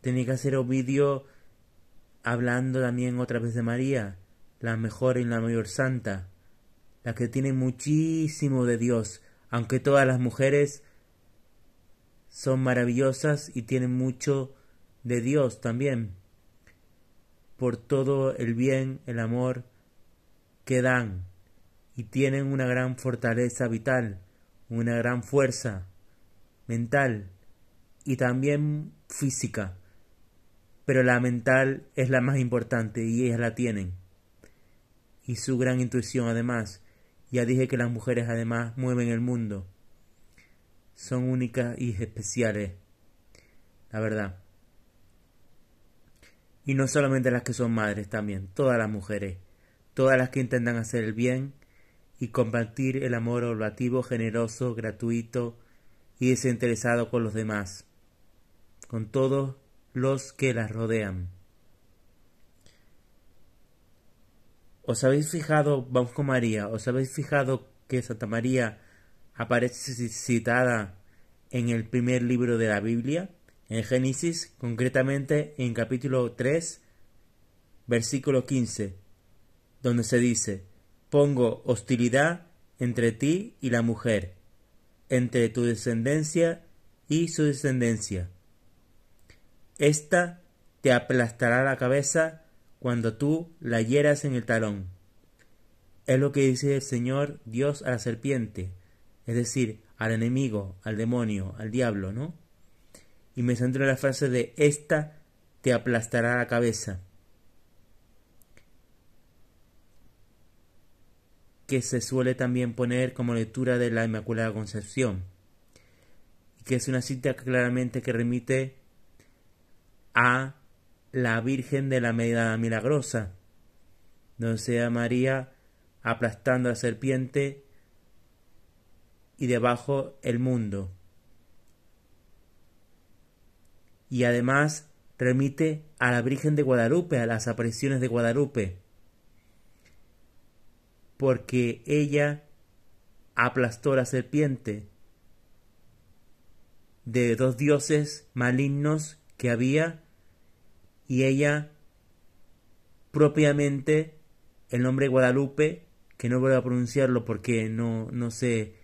Tenía que hacer vídeo hablando también otra vez de María, la mejor y la mayor santa, la que tiene muchísimo de Dios, aunque todas las mujeres son maravillosas y tienen mucho de Dios también, por todo el bien, el amor que dan, y tienen una gran fortaleza vital, una gran fuerza mental y también física pero la mental es la más importante y ellas la tienen. Y su gran intuición además. Ya dije que las mujeres además mueven el mundo. Son únicas y especiales. La verdad. Y no solamente las que son madres también, todas las mujeres. Todas las que intentan hacer el bien y compartir el amor oblativo, generoso, gratuito y desinteresado con los demás. Con todos los que la rodean. ¿Os habéis fijado, vamos con María, os habéis fijado que Santa María aparece citada en el primer libro de la Biblia, en Génesis, concretamente en capítulo 3, versículo 15, donde se dice, pongo hostilidad entre ti y la mujer, entre tu descendencia y su descendencia esta te aplastará la cabeza cuando tú la hieras en el talón. Es lo que dice el Señor Dios a la serpiente, es decir, al enemigo, al demonio, al diablo, ¿no? Y me centro en la frase de esta te aplastará la cabeza. que se suele también poner como lectura de la Inmaculada Concepción, y que es una cita claramente que remite a la Virgen de la Medida Milagrosa, donde sea María aplastando a la serpiente y debajo el mundo. Y además remite a la Virgen de Guadalupe, a las apariciones de Guadalupe, porque ella aplastó la serpiente de dos dioses malignos que había y ella propiamente el nombre Guadalupe, que no voy a pronunciarlo porque no, no sé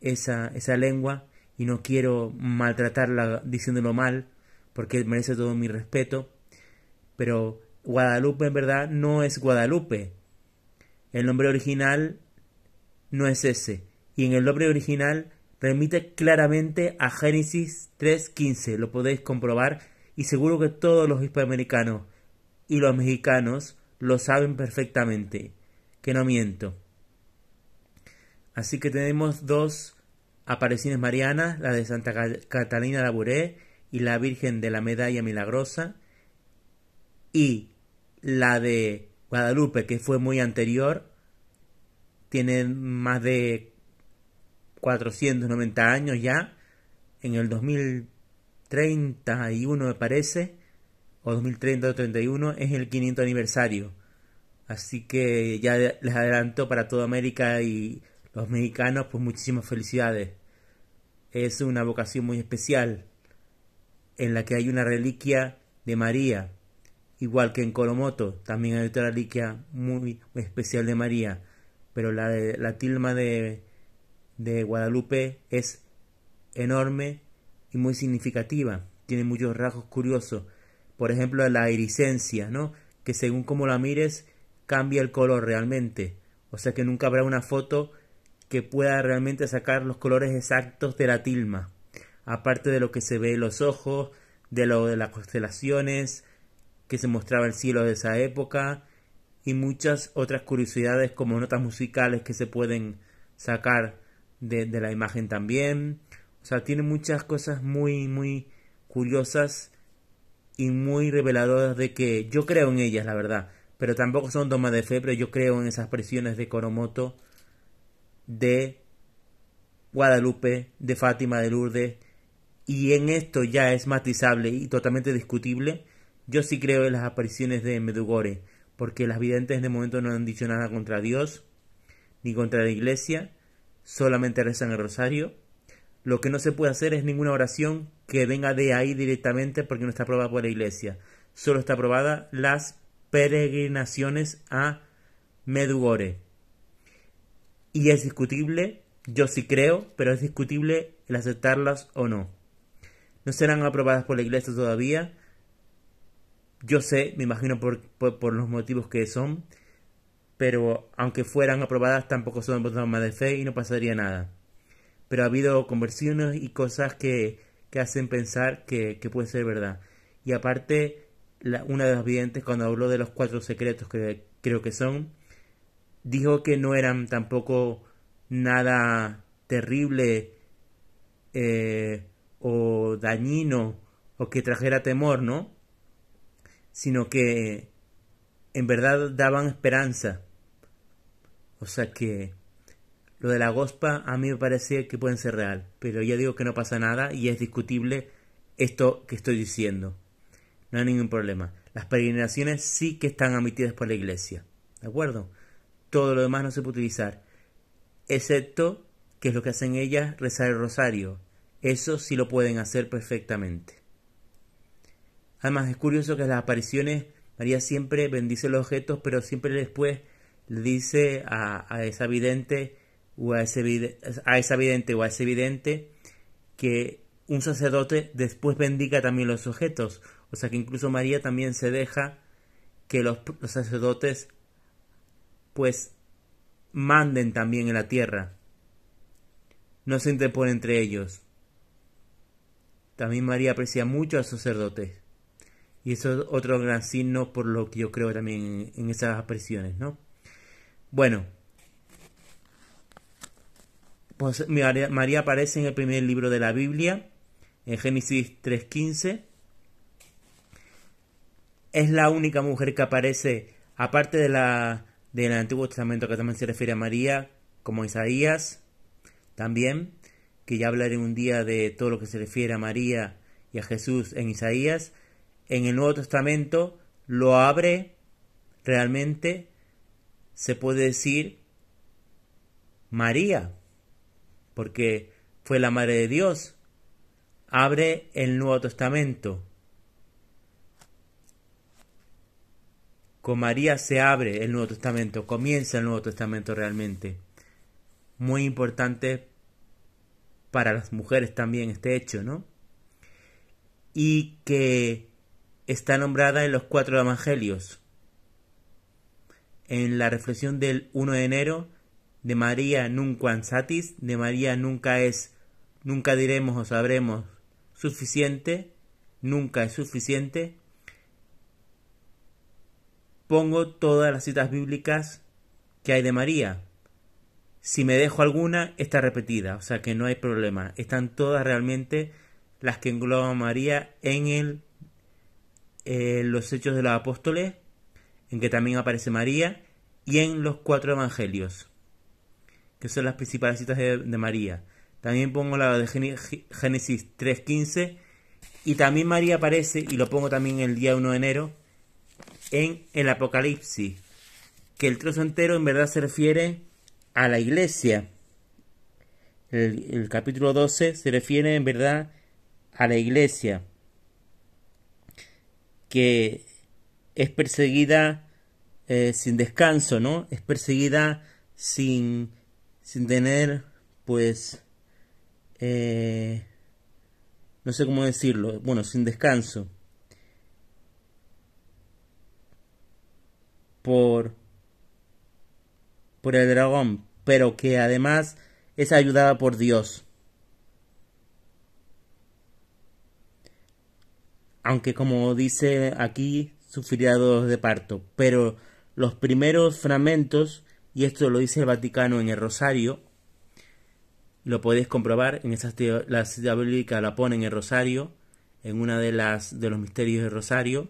esa, esa lengua y no quiero maltratarla diciéndolo mal porque merece todo mi respeto, pero Guadalupe en verdad no es Guadalupe. El nombre original no es ese. Y en el nombre original remite claramente a Génesis 3.15. Lo podéis comprobar y seguro que todos los hispanoamericanos y los mexicanos lo saben perfectamente, que no miento. Así que tenemos dos apariciones marianas, la de Santa Catalina Laburé y la Virgen de la Medalla Milagrosa, y la de Guadalupe, que fue muy anterior, tiene más de 490 años ya, en el 2000 ...31 me parece, o 2030 o 31, es el 500 aniversario. Así que ya les adelanto para toda América y los mexicanos, pues muchísimas felicidades. Es una vocación muy especial en la que hay una reliquia de María, igual que en Colomoto, también hay otra reliquia muy, especial de María, pero la de la tilma de, de Guadalupe es enorme y muy significativa. Tiene muchos rasgos curiosos. Por ejemplo, la iriscencia, ¿no? Que según como la mires, cambia el color realmente. O sea que nunca habrá una foto que pueda realmente sacar los colores exactos de la tilma. Aparte de lo que se ve en los ojos, de lo de las constelaciones, que se mostraba el cielo de esa época, y muchas otras curiosidades como notas musicales que se pueden sacar de la imagen también, o sea, tiene muchas cosas muy, muy curiosas y muy reveladoras de que yo creo en ellas, la verdad. Pero tampoco son tomas de fe, pero yo creo en esas apariciones de Coromoto, de Guadalupe, de Fátima, de Lourdes. Y en esto ya es matizable y totalmente discutible. Yo sí creo en las apariciones de Medugore, porque las videntes de momento no han dicho nada contra Dios ni contra la iglesia, solamente rezan el rosario lo que no se puede hacer es ninguna oración que venga de ahí directamente porque no está aprobada por la iglesia. Solo está aprobada las peregrinaciones a Medugore. Y es discutible, yo sí creo, pero es discutible el aceptarlas o no. No serán aprobadas por la iglesia todavía. Yo sé, me imagino por, los motivos que son, pero aunque fueran aprobadas tampoco son votadas más de fe y no pasaría nada pero ha habido conversiones y cosas que, que hacen pensar que, que, puede ser verdad. Y aparte, una de las videntes, cuando habló de los cuatro secretos que creo que son, dijo que no eran tampoco nada terrible eh, o dañino o que trajera temor, ¿no? Sino que en verdad daban esperanza. O sea que lo de la gospa a mí me parece que pueden ser real, pero ya digo que no pasa nada y es discutible esto que estoy diciendo. No hay ningún problema. Las peregrinaciones sí que están admitidas por la iglesia. ¿De acuerdo? Todo lo demás no se puede utilizar. Excepto que es lo que hacen ellas, rezar el rosario. Eso sí lo pueden hacer perfectamente. Además, es curioso que las apariciones, María siempre bendice los objetos, pero siempre después le dice a, a esa vidente o a, ese o a ese que un sacerdote después bendiga también los objetos. O sea que incluso María también se deja que los, sacerdotes pues manden también en la tierra. No se interpone entre ellos. También María aprecia mucho a sacerdotes. Y eso es otro gran signo por lo que yo creo también en, esas apreciaciones ¿no? Bueno, pues, María, aparece en el primer libro de la Biblia, en Génesis 3.15. Es la única mujer que aparece, aparte de la, del Antiguo Testamento que también se refiere a María, como Isaías, también, que ya hablaré un día de todo lo que se refiere a María y a Jesús en Isaías. En el Nuevo Testamento lo abre realmente, se puede decir, María porque fue la madre de Dios. Abre el Nuevo Testamento. Con María se abre el Nuevo Testamento, comienza el Nuevo Testamento realmente. Muy importante para las mujeres también este hecho, ¿no? Y que está nombrada en los cuatro evangelios. En la reflexión del 1 de enero de María nunca ansatis, de María nunca es, nunca diremos o sabremos suficiente, nunca es suficiente. Pongo todas las citas bíblicas que hay de María. Si me dejo alguna, está repetida, o sea que no hay problema. Están todas realmente las que engloban María en eh, los Hechos de los Apóstoles, en que también aparece María, y en los cuatro Evangelios que son las principales citas de, María. También pongo la de Génesis 3.15 y también María aparece, y lo pongo también el día 1 de enero, en el Apocalipsis, que el trozo entero en verdad se refiere a la iglesia. El, capítulo 12 se refiere en verdad a la iglesia, que es perseguida eh, sin descanso, ¿no? Es perseguida sin sin tener pues eh, no sé cómo decirlo bueno sin descanso por por el dragón pero que además es ayudada por Dios aunque como dice aquí sufrirá de parto pero los primeros fragmentos y esto lo dice el Vaticano en el Rosario, lo podéis comprobar, en esa la cita bíblica la pone en el Rosario, en una de las de los misterios del Rosario.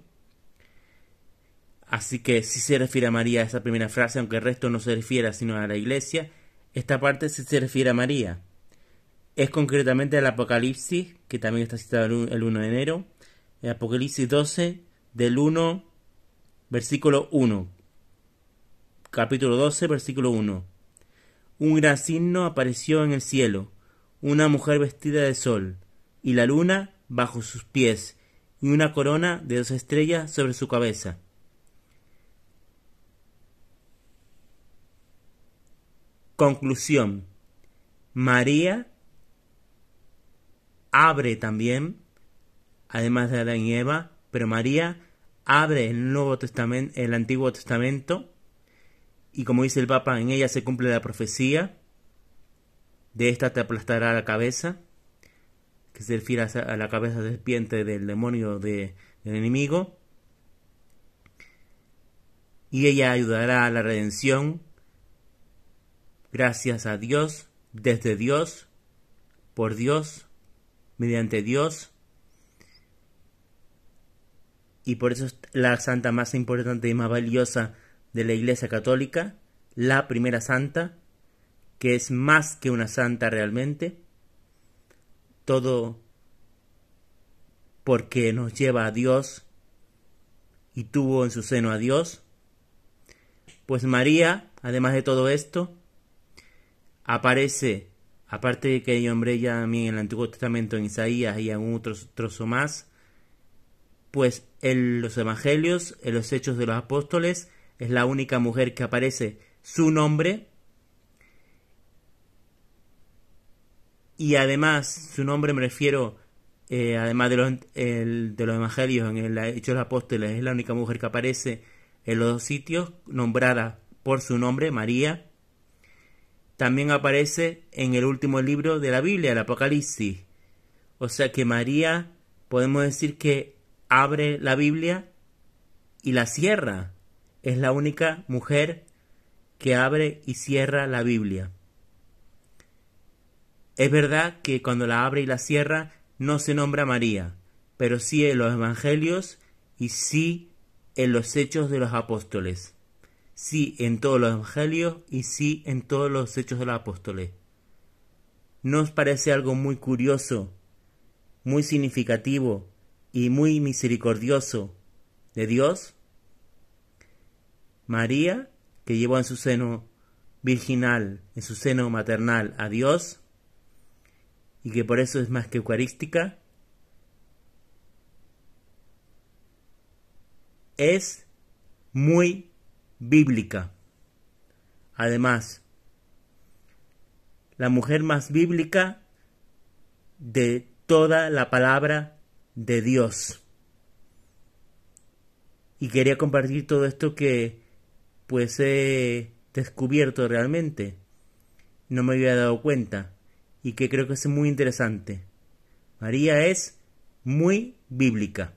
Así que si se refiere a María esa primera frase, aunque el resto no se refiera sino a la iglesia, esta parte sí se refiere a María. Es concretamente el Apocalipsis, que también está citado el 1 de enero, el Apocalipsis 12 del 1 versículo 1, capítulo 12, versículo 1. Un gran signo apareció en el cielo, una mujer vestida de sol, y la luna bajo sus pies, y una corona de dos estrellas sobre su cabeza. Conclusión. María abre también, además de Adán y Eva, pero María abre el Nuevo Testamento, el Antiguo Testamento y como dice el Papa, en ella se cumple la profecía, de esta te aplastará la cabeza, que se refiere a la cabeza serpiente del demonio de, del enemigo, y ella ayudará a la redención, gracias a Dios, desde Dios, por Dios, mediante Dios, y por eso es la santa más importante y más valiosa de la Iglesia Católica, la primera santa, que es más que una santa realmente, todo porque nos lleva a Dios y tuvo en su seno a Dios, pues María, además de todo esto, aparece, aparte de que hombre ya mí en el Antiguo Testamento en Isaías y en otro trozo más, pues en los Evangelios, en los Hechos de los Apóstoles, es la única mujer que aparece su nombre. Y además, su nombre me refiero, eh, además de los, evangelios, en el Hechos de los Apóstoles, es la única mujer que aparece en los dos sitios, nombrada por su nombre, María. También aparece en el último libro de la Biblia, el Apocalipsis. O sea que María, podemos decir que abre la Biblia y la cierra es la única mujer que abre y cierra la Biblia. Es verdad que cuando la abre y la cierra no se nombra María, pero sí en los Evangelios y sí en los Hechos de los Apóstoles. Sí en todos los Evangelios y sí en todos los Hechos de los Apóstoles. ¿No os parece algo muy curioso, muy significativo y muy misericordioso de Dios? María, que llevó en su seno virginal, en su seno maternal a Dios, y que por eso es más que eucarística, es muy bíblica. Además, la mujer más bíblica de toda la palabra de Dios. Y quería compartir todo esto que pues he descubierto realmente. No me había dado cuenta y que creo que es muy interesante. María es muy bíblica.